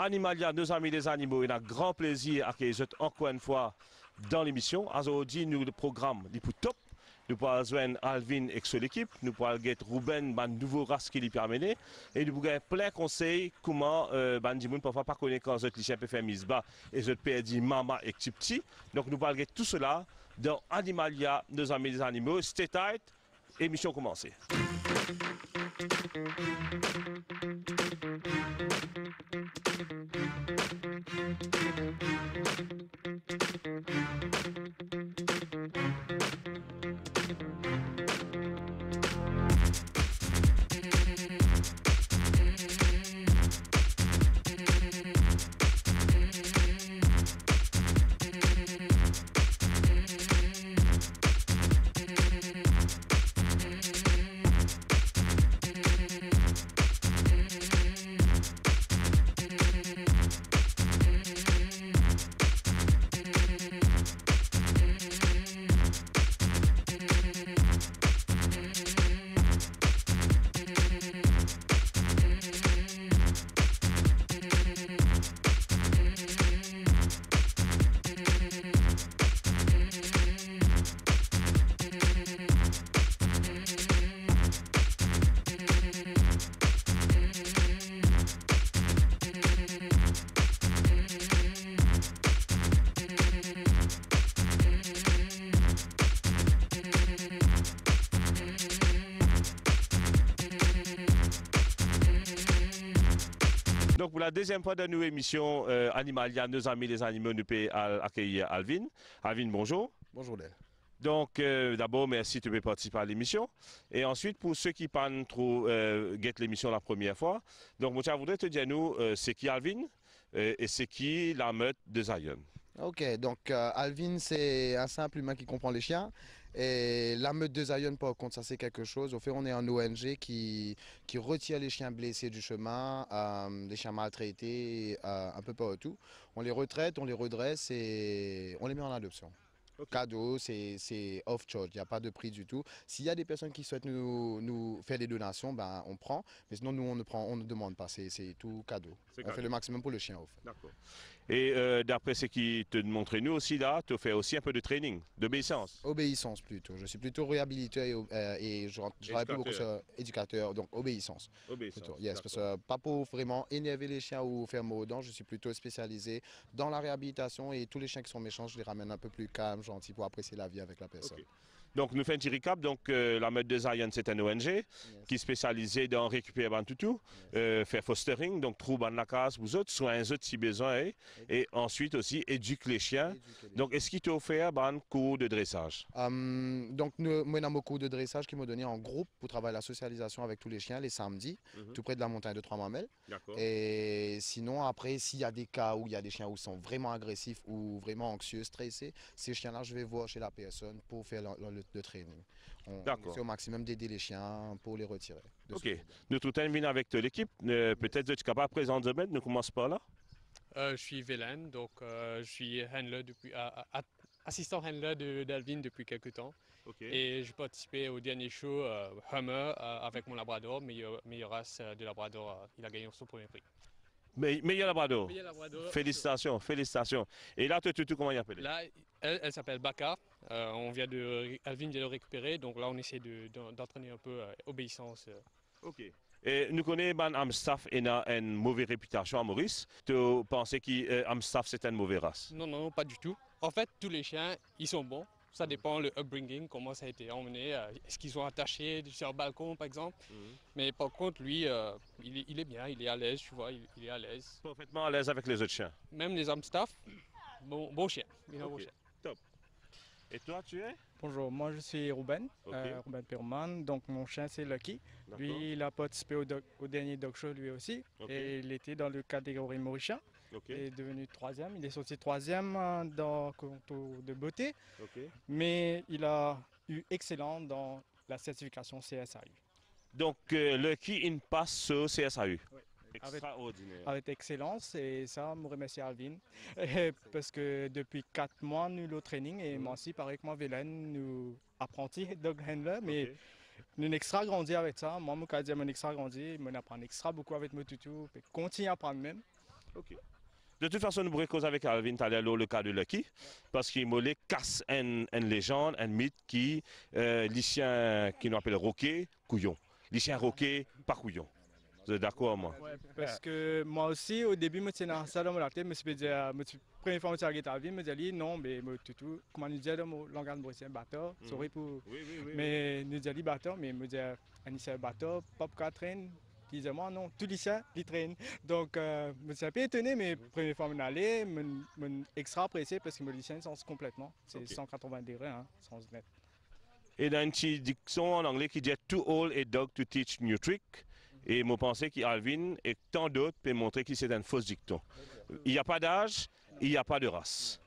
Animalia, nos amis des animaux, il a grand plaisir à qu'ils encore une fois dans l'émission. Aujourd'hui, nous le programme est Top. Nous pouvons rejoindre Alvin et son équipe. Nous pouvons get Ruben, ma nouveau race qui lui permet. Et nous pouvons plein de conseils comment, euh, ben, gens parfois pas connaître quand les chiens les faire mise bas et je dit maman et petit petit. Donc nous pouvons avoir tout cela dans Animalia, nos amis des animaux. Stay tight, émission commencée. la deuxième fois de nouvelle émission euh, Animalia, nos amis les animaux, nous pouvons accueillir Alvin. Alvin, bonjour. Bonjour, Donc, euh, d'abord, merci de participer à l'émission. Et ensuite, pour ceux qui parlent trop, euh, l'émission la première fois, donc, moi, je voudrais te dire, nous, euh, c'est qui Alvin et c'est qui la meute de Zion. Ok, donc Alvin, c'est un simple humain qui comprend les chiens. Et la meute de Zion, par contre, ça c'est quelque chose. Au fait, on est un ONG qui, qui retire les chiens blessés du chemin, euh, les chiens maltraités, euh, un peu partout. On les retraite, on les redresse et on les met en adoption. Cadeau, c'est off charge, il n'y a pas de prix du tout. S'il y a des personnes qui souhaitent nous, nous faire des donations, ben, on prend, mais sinon nous on ne prend, on ne demande pas, c'est tout cadeau. On fait le maximum pour le chien off. D'accord. Et euh, d'après ce qui te montre nous aussi là, tu fais aussi un peu de training, d'obéissance. Obéissance plutôt. Je suis plutôt réhabilité et, euh, je, travaille plus beaucoup sur éducateur, donc obéissance. Obéissance. Oui, parce que pas pour vraiment énerver les chiens ou faire mot aux dents, je suis plutôt spécialisé dans la réhabilitation et tous les chiens qui sont méchants, je les ramène un peu plus calmes, gentils pour apprécier la vie avec la personne. Donc, nous faisons un petit recap. Donc, euh, la Meute de Zion, c'est un ONG qui est dans récupérer tout, euh, faire fostering, donc trouver la case, vous autres, soins autres si besoin, et, ensuite aussi éduquer les chiens. donc, est-ce qu'il t'a offert un cours de dressage hum, Donc, nous, j'ai un cours de dressage qui m'a donné en groupe pour travailler la socialisation avec tous les chiens les samedis, mhm. tout près de la montagne de Trois-Mamelles. Et sinon, après, s'il y a des cas où il y a des chiens où sont vraiment agressifs ou vraiment anxieux, stressés, ces chiens-là, je vais voir chez la personne pour faire le de, training. On, essaie au maximum d'aider les chiens pour les retirer. OK. Nous terminons avec l'équipe. Euh, peut-être tu es capable présent demain. ne commence pas là. Euh, je suis Vélène, donc euh, je suis depuis, assistant handler de d'Alvin depuis quelques temps. Et j'ai participé au dernier show Hummer avec mon Labrador, meilleure, meilleure race de Labrador. il a gagné son premier prix. Mais, il y a la Félicitations, félicitations. Et là, tu, tu, tu comment il s'appelle Là, elle, s'appelle Baka. Euh, on vient de, elle vient de le récupérer. Donc là, on essaie d'entraîner de, un peu euh, obéissance. Euh. Ok. Et nous connaissons Amstaff et a une mauvaise réputation à Maurice. Tu pensais qu'Amstaff c'était une mauvaise race Non, non, pas du tout. En fait, tous les chiens, ils sont bons. Ça dépend le upbringing, comment ça a été emmené. Euh, est-ce qu'ils sont attachés sur le balcon, par exemple mhm. Mais par contre, lui, euh, il, est, bien, il est à l'aise, tu vois, il, est à l'aise. Parfaitement à l'aise avec les autres chiens. Même les Amstaff, bon, bon chien. chien. Top. Et toi, tu es Bonjour, moi je suis Ruben, euh, Ruben Perman. Donc mon chien c'est Lucky. Lui, il a participé au, dernier dog show lui aussi. Et il était dans le catégorie mauritien. Il est devenu troisième. Il est sorti troisième euh, dans le concours de beauté. Mais il a eu excellent dans la certification CSAU. Donc, euh, le qui in passe au CSAU. Extraordinaire. Avec, excellence et ça, je remercie Alvin. parce que depuis quatre mois, nous le training et mhm. moi aussi, pareil que moi, Vélène, nous apprenti dog handler, mais nous extra grandi avec ça. Moi, je suis extra grandi, je apprends extra beaucoup avec mon tutu, et continue à apprendre même. De toute façon, nous pourrions avec Alvin Talello le cas de Lucky, parce qu'il m'a casse une, légende, un mythe qui, euh, qui nous appelle Roquet, couillon. Les chiens Roquet, pas couillon. Vous êtes d'accord, moi parce que moi aussi, au début, je suis je me suis dit, première fois que je suis je me suis dit, non, mais tout, tout, comment nous dire, le langage brésilien, bateau, mm. sorry pour. Oui, oui, oui. Mais nous dit, bateau, mais je me Anissa, pop, Catherine. Ils disaient, moi non, tout lycée, traîne. Donc, euh, je me suis un peu étonné, mais la première fois, je allé, je extra pressé parce que mon lycée sens complètement. C'est 180 degrés, hein, sans net. Et dans une diction en anglais qui dit Too old a dog to teach new trick. Mhm. Et je pensais qu'Alvin et tant d'autres peuvent montrer que c'est un faux dicton. Il n'y a pas d'âge, il n'y a pas de race.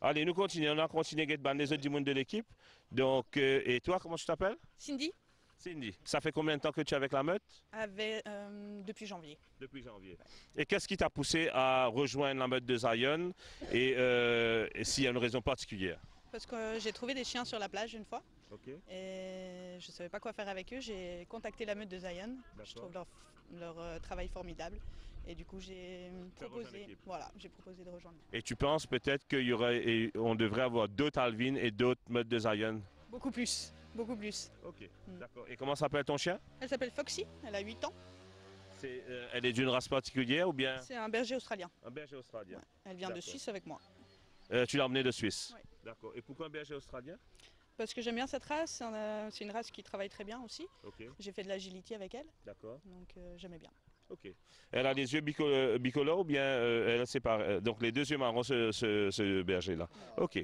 Allez, nous continuons. On a continué à les autres du monde de l'équipe. Donc, euh, et toi, comment tu t'appelles Cindy. Cindy, ça fait combien de temps que tu es avec la meute euh, Depuis janvier. Depuis janvier. Et qu'est-ce qui t'a poussé à rejoindre la meute de Zion euh, et, s'il y a une raison particulière Parce que j'ai trouvé des chiens sur la plage une fois. Et je ne savais pas quoi faire avec eux. J'ai contacté la meute de Zion. Je trouve leur, euh, travail formidable. Et du coup, j'ai proposé, proposé de rejoindre. Et tu penses peut-être qu'on devrait avoir d'autres Alvin et d'autres meutes de Zion Beaucoup plus beaucoup plus. Ok, mm. d'accord. Et comment s'appelle ton chien Elle s'appelle Foxy, elle a 8 ans. Euh, elle est d'une race particulière ou bien C'est un berger australien. Un berger australien. Elle vient de Suisse avec moi. Euh, tu l'as emmenée de Suisse Oui. D'accord. Et pourquoi un berger australien Parce que j'aime bien cette race. Euh, c'est une race qui travaille très bien aussi. J'ai fait de l'agilité avec elle. D'accord. Donc j'aimais bien. Ok. Elle a les yeux bicolores ou bien elle sépare Donc les deux yeux marrons, ce, berger-là. Ok.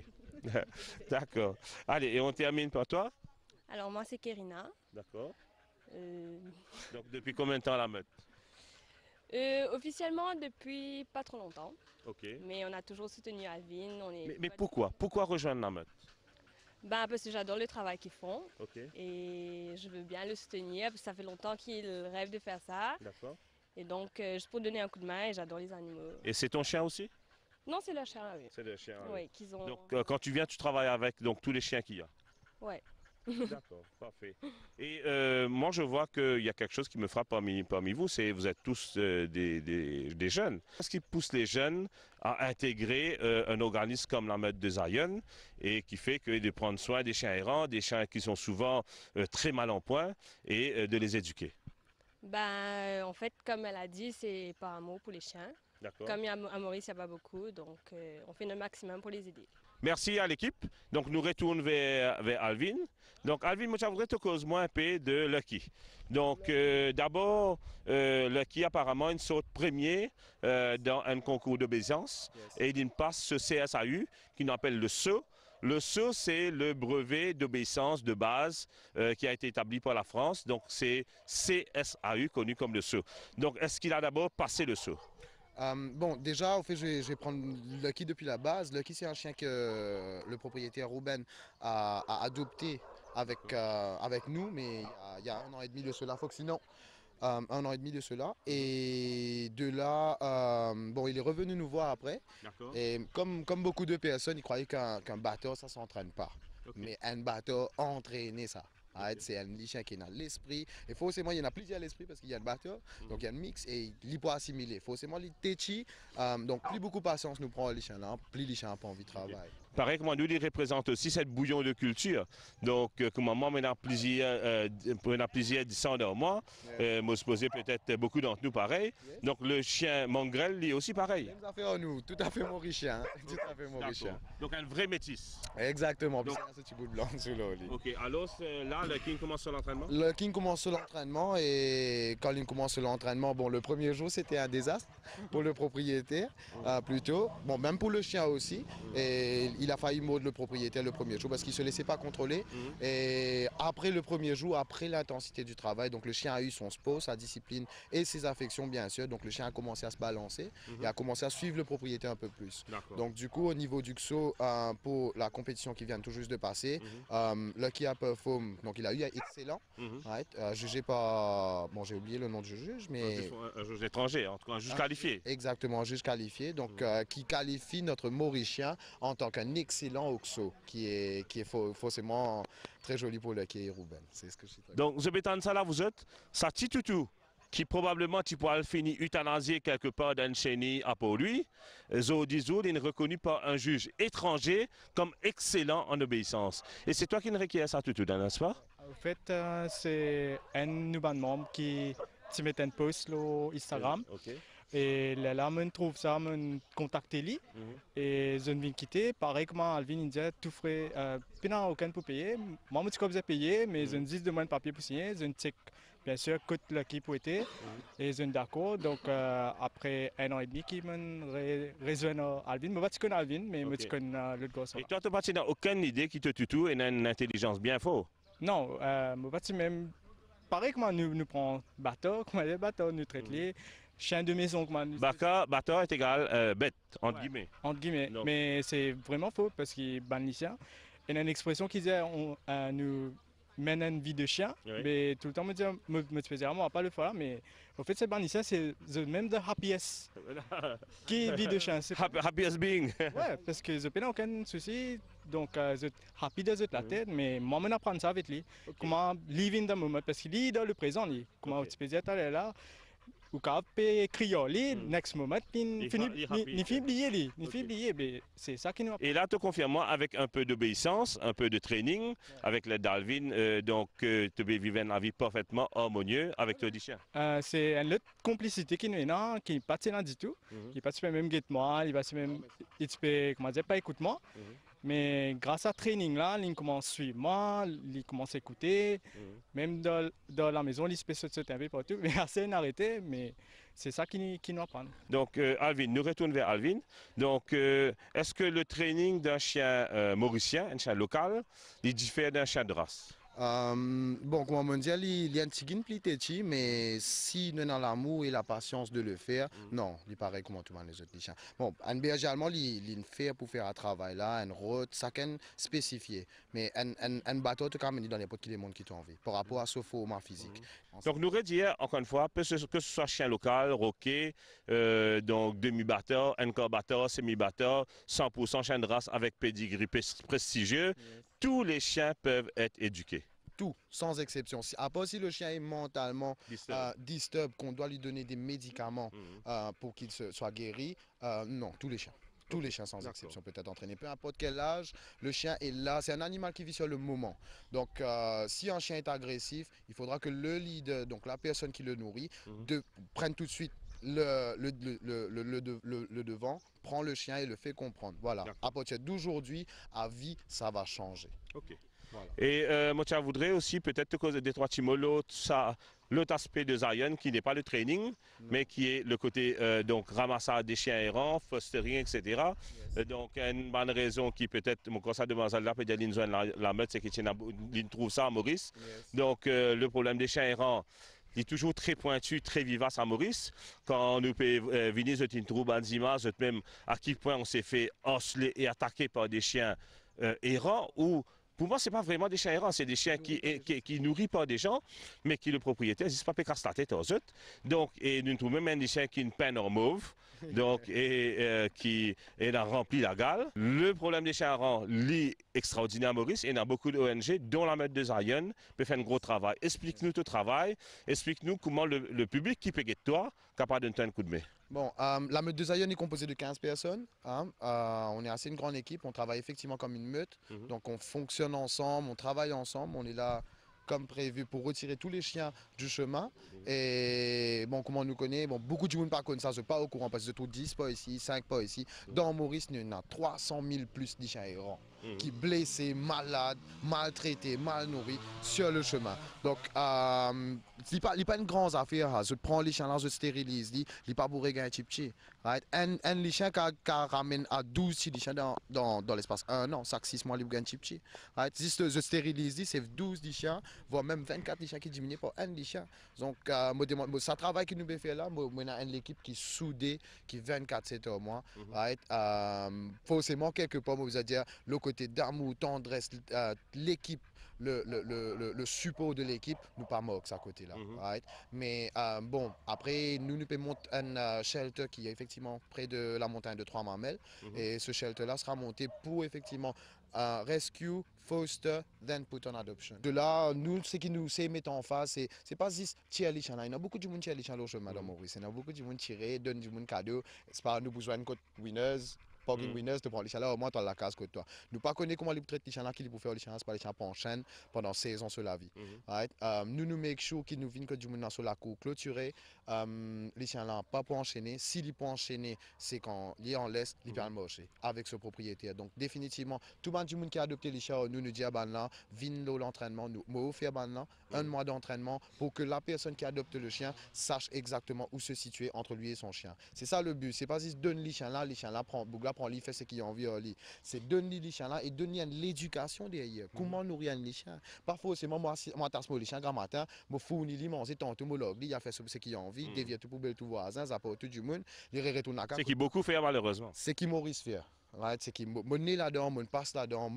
D'accord. Allez, et on termine par toi alors moi c'est Kerina. D'accord. Euh, donc depuis combien de temps la meute euh, officiellement, depuis pas trop longtemps. Ok. Mais on a toujours soutenu Alvin. mais, pourquoi Pourquoi rejoindre la meute ben, Parce que j'adore le travail qu'ils font. Ok. Et je veux bien le soutenir. Parce que ça fait longtemps qu'ils rêvent de faire ça. D'accord. Et donc, euh, je peux donner un coup de main et j'adore les animaux. Et c'est ton chien aussi Non, c'est le chien, oui. C'est le chien, oui. qu'ils ont... Donc, quand tu viens, tu travailles avec donc, tous les chiens qu'il y a Oui. D'accord, parfait. Et euh, moi, je vois qu'il y a quelque chose qui me frappe parmi, parmi vous, c'est vous êtes tous euh, des, des, jeunes. Qu'est-ce qui pousse les jeunes à intégrer euh, un organisme comme la meute de Zion et qui fait que de prendre soin des chiens errants, des chiens qui sont souvent très mal en point et de les éduquer? Ben, en fait, comme elle a dit, c'est par amour pour les chiens. Comme à Maurice, ça va beaucoup, donc on fait le maximum pour les aider. Merci à l'équipe. Donc, nous retournons vers, Alvin. Donc, Alvin, moi, je voudrais te cause moins un peu de Lucky. Donc, euh, d'abord, euh, Lucky, apparemment, une saute premier euh, dans un concours d'obéissance et il passe ce CSAU qu'on appelle le saut. Le saut, c'est le brevet d'obéissance de base qui a été établi par la France. Donc, c'est CSAU, connu comme le saut. Donc, est-ce qu'il a d'abord passé le saut? Euh, bon, déjà, au fait, je vais, prendre Lucky depuis la base. Lucky, c'est un chien que euh, le propriétaire Ruben a, adopté avec, euh, avec nous, mais il y, a un an et demi de cela, que sinon, un an et demi de cela. Et de là, bon, il est revenu nous voir après. Et comme, comme beaucoup de personnes, il croyait qu'un bateau, ça s'entraîne pas. Mais un bateau entraîné, ça. C'est un lichien qui est dans l'esprit. Et forcément, il y en a plusieurs à l'esprit parce qu'il y a le batteur. Mhm. Donc, il y a le mix et il n'est assimiler. Forcément, il est euh, donc, plus beaucoup de patience nous prend le lichien, plus le lichien n'a pas envie de travailler. Pareil comme nous, il représente aussi cette bouillon de culture. Donc, comme euh, maman, maintenant euh, plaisir de plusieurs descendants moi, me poser peut-être beaucoup d'entre nous pareil. Donc, le chien mangrel, il est aussi pareil. Tout à fait, nous, tout à fait mauricien. Hein. Tout à fait mauricien. Donc, un vrai métis. Exactement, petit bout de blanc le Ok, alors là, le King commence l'entraînement Le King commence l'entraînement et quand il commence l'entraînement, bon, le premier jour, c'était un désastre pour le propriétaire, euh, plutôt. Bon, même pour le chien aussi il a failli mordre le propriétaire le premier jour parce qu'il ne se laissait pas contrôler. Mhm. Et après le premier jour, après l'intensité du travail, donc le chien a eu son sport, sa discipline et ses affections bien sûr. Donc le chien a commencé à se balancer mhm. et a commencé à suivre le propriétaire un peu plus. Donc du coup, au niveau du XO, euh, pour la compétition qui vient tout juste de passer, le mhm. euh, Lucky peu donc il a eu un excellent, euh, jugé par, bon j'ai oublié le nom du juge, mais... Euh, un juge, étranger, en tout cas un juge ah, qualifié. Exactement, un juge qualifié, donc qui qualifie notre Mauricien en tant qu'un excellent oxo qui est, qui est forcément très joli pour le est C'est ce que je Donc, ça là, vous êtes sa qui probablement tu pourras le finir euthanasié quelque part d'un chenille à pour lui. il est reconnu par un juge étranger comme excellent en obéissance. Et c'est toi qui ne requiert ça tout n'est-ce pas En fait, euh, c'est un nouveau membre qui met un post sur Instagram. Et là, je trouve ça, je contacte lui. Mhm. Et je viens quitter. Pareil que Alvin, il que tout frais. Euh, a aucun pour payer. Moi, je ne sais pas payer, mais je mhm. ne dis de papier pour signer. Je ne sais bien sûr coûte l'équipe était. Mhm. Et je suis d'accord. Donc, euh, après un an et demi, qui me résonne euh, Alvin. Je ne sais pas Alvin, mais je connais euh, l'autre gosse. Et toi, tu n'as aucune idée qui te tutoie et une intelligence bien fausse. Non, je même. Pareil que nous, nous prenons bateau, comme les bateaux, nous traitons. Chien de maison, man. Baka, bata est égal euh, bête, entre guillemets. Entre guillemets. Mais c'est vraiment faux parce qu'il banlissien. Il y a une expression qui dit on, euh, nous mène une vie de chien. Mais tout le temps, me dire, me, ne va pas le faire. Mais au fait, c'est banlissien, c'est the, même the happiest qui vit de chien. C'est happiest being. ouais, parce que je n'ai aucun souci. Donc, je euh, suis happy de la tête, mais moi, je apprendre ça avec lui. Comment live dans the moment, parce qu'il est dans le présent. Lui. Comment tu peux dire, là, ou capé criolé mm. next moment ni fini ni c'est ça qui nous et là te confirmant avec un peu d'obéissance un peu de training avec le Dalvin euh, donc euh, tu peux vivre la vie parfaitement harmonieux avec toi chien euh, c'est une autre complicité qui nous est qui pas là du tout mm -hmm. qui pas même guette moi il va même il peut comment dire pas écoute moi mm -hmm. Mais grâce à training là, ils commence à suivre moi, ils commencent à écouter. Mhm. Même dans, la maison, ils se taper partout. Mais assez arrêté, mais c'est ça qui, nous apprend. Donc euh, Alvin, nous retournons vers Alvin. Donc euh, est-ce que le training d'un chien euh, mauricien, un chien local, il diffère d'un chien de race euh, bon, comment on dit, il y a un petit mais si nous avons l'amour et la patience de le faire, mm. non, il paraît comment tout le les autres. chiens. bon, un berger allemand, il, il fait pour faire un travail là, un route, ça qu'un spécifié. Mais un, un, un bateau, tout cas, dans n'importe qui les mondes qui t'ont envie, par rapport à ce format physique. Mm. Donc, nous redire encore une fois, que ce, que ce soit chien local, roquet, euh, donc demi-batteur, encore batteur, semi-batteur, 100% chien de race avec pedigree prestigieux, tous les chiens peuvent être éduqués. Tout, sans exception. À part si le chien est mentalement disturb, euh, qu'on doit lui donner des médicaments mhm. euh, pour qu'il soit guéri, euh, non, tous les chiens. Tous les chiens, sans exception, peuvent être entraînés. Peu importe quel âge, le chien est là. C'est un animal qui vit sur le moment. Donc, si un chien est agressif, il faudra que le leader, donc la personne qui le nourrit, mhm. de, prenne tout de suite le, le, le, devant, prend le chien et le fait comprendre. Voilà. À partir d'aujourd'hui, à vie, ça va changer. Ok. Et euh, moi, voudrais aussi peut-être cause des trois Timolo l'autre aspect de Zion qui n'est pas le training, mais qui est le côté euh, donc ramassage des chiens errants, fostering, etc. Euh, donc, une bonne raison qui peut-être, mon conseil de Mazalda, peut dire la, la meute, c'est qu'il trouve ça à Maurice. Donc, euh, le problème des chiens errants. Il est toujours très pointu, très vivace à Maurice. Quand nous euh, venons de c'est une troupe même à quel point on s'est fait osler et attaquer par des chiens euh, errants ou pour moi, ce n'est pas vraiment des chiens errants, c'est des chiens qui, qui, nourrissent pas des gens, mais qui le propriétaire, n'est pas pécastaté, Donc, et nous trouvons même des chiens qui ne peignent en mauve, donc, et euh, qui a rempli la gale. Le problème des charrons, lit extraordinaire Maurice, et il y a beaucoup d'ONG, dont la meute de Zion, peut faire un gros travail. Explique-nous ton travail, explique-nous comment le, public qui peut de toi, capable de donner un coup de main. Bon, euh, la meute de Zion est composée de 15 personnes. Hein. Euh, on est assez une grande équipe, on travaille effectivement comme une meute. Mhm. Donc on fonctionne ensemble, on travaille ensemble, on est là comme prévu pour retirer tous les chiens du chemin. Et bon, comment on nous connaît, bon, beaucoup de monde par contre, ça se pas au courant parce que tout 10 pas ici, 5 pas ici. Dans Maurice, il y en a 300 000 plus de chiens errants. Mm. qui est blessé, malade, maltraité, mal nourri sur le chemin. Donc, euh, ce n'est pas, pas, une grande affaire. Hein. Je prends les chiens là, je stérilise. Ce n'est pas pour gagner un petit right? Un, chien qui ramène à 12 chiens dans, dans, l'espace un an, ça 6 mois, il gagne un petit right? Juste, je stérilise, c'est 12 chiens, voire même 24 chiens qui diminuent pour un chien. Donc, euh, ça travail qui nous fait là, on a une équipe qui est soudée, qui 24-7 heures au moins. Mm-hmm. Euh, forcément, quelque part, je vous dire, le côté d'amour, tendresse, euh, l'équipe, le, le, le, le, support de l'équipe, nous pas moque à côté-là. Mhm. Mais euh, bon, après, nous, nous payons un euh, shelter qui est effectivement près de la montagne de Trois-Mamelles. Mhm. Et ce shelter-là sera monté pour effectivement rescue, foster, then put on adoption. De là, nous, ce qui nous sait en face, c'est, c'est pas juste tirer les Il y a beaucoup de monde qui tirer les dans le jeu madame Maurice. Il y a beaucoup de monde tiré, donne du monde cadeau. C'est pas nous besoin de winners, pas mm. winners, tu prends les au moins tu as la case que toi. Nous pas connait comment les traiter les chaleurs, qui pour faire les chaleurs, pas les chaleurs en pendant 16 ans sur la vie. Mm-hmm. right? Um, nous nous make sure qu'ils nous viennent que du monde sur la cour clôturée, um, les chaleurs pas pour enchaîner. Si sont pour enchaîner, c'est quand ils en laisse ils mm. peuvent avec ce propriétaire. Donc définitivement, tout le monde qui a adopté les chaleurs, nous nous dit à ah, Banla, vigne l'entraînement, nous, moi, faire maintenant un mm-hmm. mois d'entraînement pour que la personne qui adopte le chien sache exactement où se situer entre lui et son chien. C'est ça le but. C'est pas si donne les chiens là, les chiens là prend apprend à faire ce qu'il a envie de C'est donner les chiens là et donner l'éducation derrière. Comment nourrir les chiens Parfois c'est moi, moi, t'as les chiens, grand matin, je fournis les manger tantôt, mon log, il a fait ce qu'il a envie, euh, mm-hmm. dévie tout poubelle, tout voisin, ça tout du monde, il retourne à C'est qui beaucoup fait malheureusement. C'est qui Maurice fait. Right? C'est qui, je là-dedans, je passe là-dedans,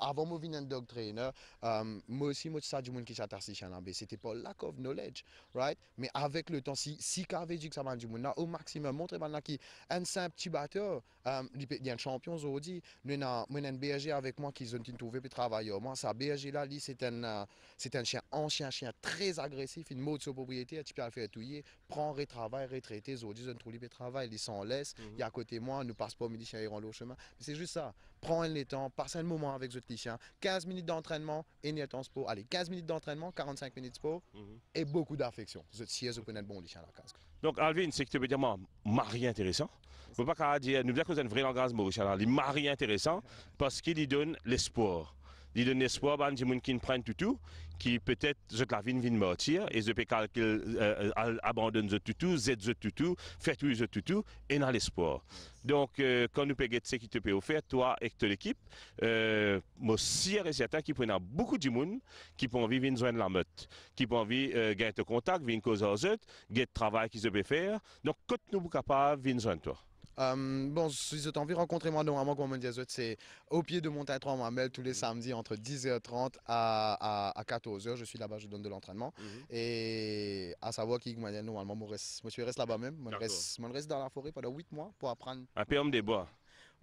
avant Moving and Dog Trainer, euh, moi aussi, moi, ça, du monde qui s'attarsi chez l'ambé. C'était pas lack of knowledge, right? Mais avec le temps, si, si qu'avait dit que ça m'a du monde, au maximum, montrer maintenant qui, un simple petit batteur, euh, il y a un champion, aujourd'hui, nous, nous, un BRG avec moi qui ont trouvé pour travailler. Moi, ça, BRG là, c'est un, euh, c'est un chien, ancien, chien, très agressif, une mode sur propriété, tu peux le faire touiller, prend retravailler, retraiter. aujourd'hui, ils ont trouvé pour travail, ils s'en laissent, mhm. il y à côté moi, nous passe pas midi chez le chemin. C'est juste ça. Prends le temps, passe un moment avec les autres 15 minutes d'entraînement et n'y de sport. Allez, 15 minutes d'entraînement, 45 minutes de sport mhm. et beaucoup d'affection. Vous êtes vous connaissez bon à la casque. Donc, Alvin, c'est que tu veux dire, mari intéressant. Je ne pas dire, nous dire que c'est un vrai langage, Maurice, il mari intéressant parce qu'il lui donne l'espoir di donner espoir à des gens qui ne prennent tout, qui peut-être je la vie viennent mortir et je peux qu'ils euh, euh, euh, abandonnent le tout, zèdent le tout, fait tout le tout et dans l'espoir. Donc quand nous payons ce qui te peut offrir, toi et toute l'équipe, euh, moi sûr et certain qui prennent beaucoup de gens qui ont envie de joindre la meute, qui ont envie de gagner contact, venir cause aux autres, travail qu'ils peuvent faire. Donc quand nous sommes capables, de joindre toi. Euh, bon, si avez envie de rencontrer moi, normalement, c'est au pied de Montagne 3 Mamel tous les mhm. samedis entre 10h30 à, 14h. Je suis là-bas, je donne de l'entraînement. Mhm. Et à savoir qui, normalement, je reste, là-bas même. Je reste, dans la forêt pendant 8 mois pour apprendre. Un homme des bois.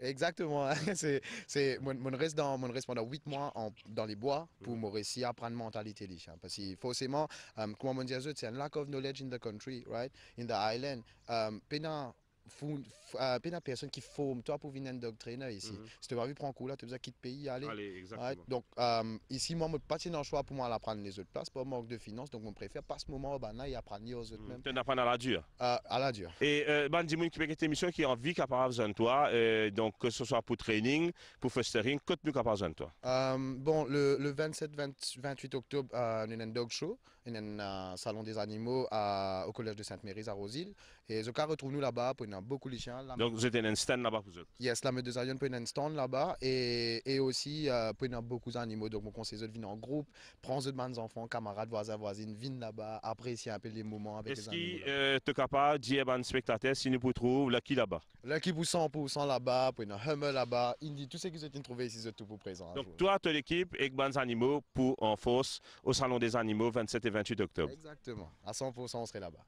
Exactement. c'est, c'est, mon, reste dans, reste pendant 8 mois dans les bois pour me réussir à apprendre mentalité. Hein, parce que forcément, euh, c'est un lack of knowledge in the country, right? In the island. Euh, pendant faut, n'y a personne qui forme toi pour venir en dog trainer ici. Si tu vas vivre en cours là, tu besoin quitter le pays, aller. donc euh, ici, moi, je pas en choix pour moi à prendre les autres places, pas manque de finances, donc je préfère pas ce moment au bana et apprendre aux autres mhm. même. Tu apprends à la dure. Euh, à la dure. Et euh, ben, dis-moi qui cette émission qui est envie qui a pas besoin de toi, euh, donc que ce soit pour training, pour fostering, que tu es besoin de toi Bon, le, le 27-28 octobre, nous avons un dog show un euh, salon des animaux au collège de Sainte-Mérise à Rosille. Et je retrouve nous là-bas pour nous euh, beaucoup de chiens. Donc vous êtes un stand là-bas vous êtes Yes, la meute de avions pour une stand là-bas et, et aussi euh, pour nous euh, beaucoup d'animaux. Donc mon conseil de venir en groupe, prendre de bandes enfants, camarades, voisins, voisines, viennent là-bas, apprécier un peu les moments avec les animaux. Est-ce qu'il est capable de dire à spectateurs si nous pouvons trouver qui là-bas sent pour 100% là-bas, pour une Hummer là-bas, Indy, tout ce que vous êtes trouvé ici, c'est tout pour présent. Hein, Donc toi, ton l'équipe et bons animaux pour en force au salon des animaux 27 et 28 28 octobre. Exactement. À 100%, on serait là-bas.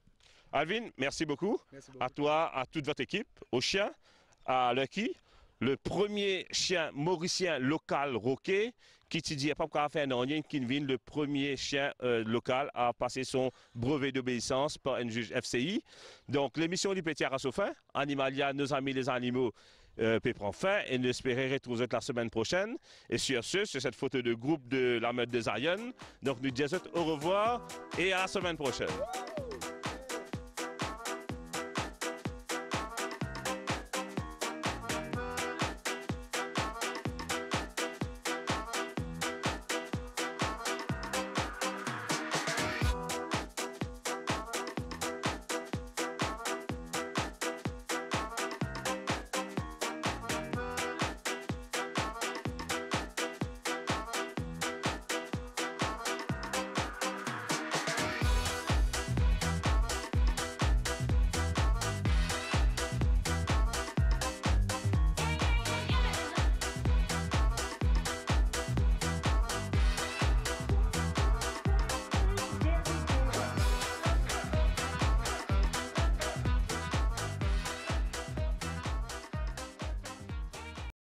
Alvin, merci beaucoup. merci beaucoup. À toi, à toute votre équipe, au chien, à Lucky, le premier chien mauricien local roquet qui te dit, pas pourquoi faire un qui le premier chien euh, local à passer son brevet d'obéissance par un juge FCI. Donc l'émission du Petit à fin, Animalia, nos amis les animaux, euh, prend fin et nous espérons retrouver la semaine prochaine. Et sur ce, c'est cette photo de groupe de la meute des Zion, donc nous disons au revoir et à la semaine prochaine.